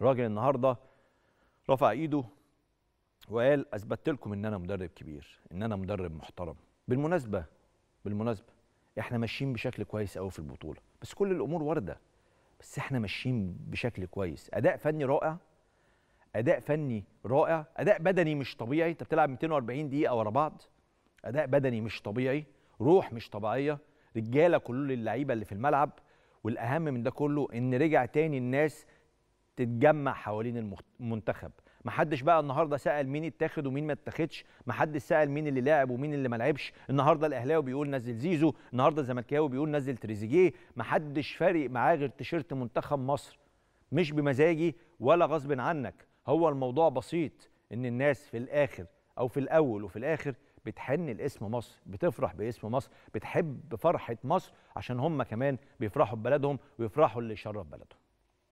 الراجل النهارده رفع ايده وقال اثبت لكم ان انا مدرب كبير ان انا مدرب محترم بالمناسبه بالمناسبه احنا ماشيين بشكل كويس قوي في البطوله بس كل الامور وارده بس احنا ماشيين بشكل كويس اداء فني رائع اداء فني رائع اداء بدني مش طبيعي انت بتلعب 240 دقيقه ورا بعض اداء بدني مش طبيعي روح مش طبيعيه رجاله كل اللعيبه اللي في الملعب والاهم من ده كله ان رجع تاني الناس تتجمع حوالين المنتخب محدش بقى النهارده سال مين اتاخد ومين ما اتاخدش محدش سال مين اللي لعب ومين اللي ما لعبش النهارده الاهلاوي بيقول نزل زيزو النهارده الزملكاوي بيقول نزل تريزيجيه محدش فارق معاه غير تيشيرت منتخب مصر مش بمزاجي ولا غصب عنك هو الموضوع بسيط ان الناس في الاخر او في الاول وفي الاخر بتحن لاسم مصر بتفرح باسم مصر بتحب فرحه مصر عشان هم كمان بيفرحوا ببلدهم ويفرحوا اللي يشرف بلدهم